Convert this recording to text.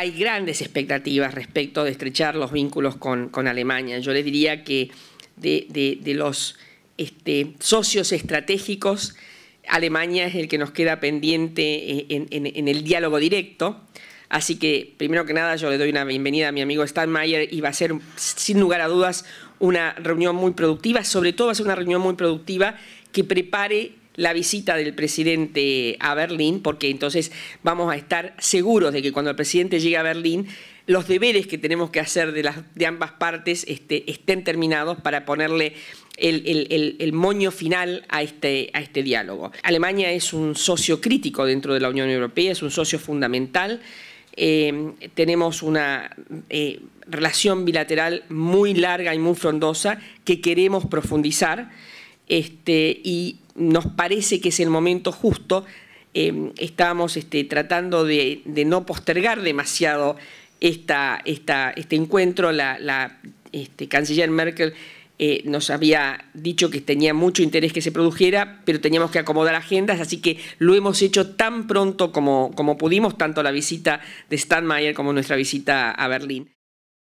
hay grandes expectativas respecto de estrechar los vínculos con, Alemania. Yo les diría que de, los este, socios estratégicos, Alemania es el que nos queda pendiente eh, en, el diálogo directo. Así que, primero que nada, yo le doy una bienvenida a mi amigo Mayer y va a ser, sin lugar a dudas, una reunión muy productiva. Sobre todo va a ser una reunión muy productiva que prepare la visita del presidente a Berlín, porque entonces vamos a estar seguros de que cuando el presidente llegue a Berlín, los deberes que tenemos que hacer de, las, de ambas partes este, estén terminados para ponerle el, moño final a este, a este diálogo. Alemania es un socio crítico dentro de la Unión Europea, es un socio fundamental. Eh, tenemos una eh, relación bilateral muy larga y muy frondosa que queremos profundizar. Este, y nos parece que es el momento justo. Em, estábamos este, tratando de, no postergar demasiado este encuentro. La, este, canciller Merkel eh, nos había dicho que tenía mucho interés que se produjera, pero teníamos que acomodar agendas, así que lo hemos hecho tan pronto como, como pudimos, tanto la visita de Steinmeier como nuestra visita a Berlín.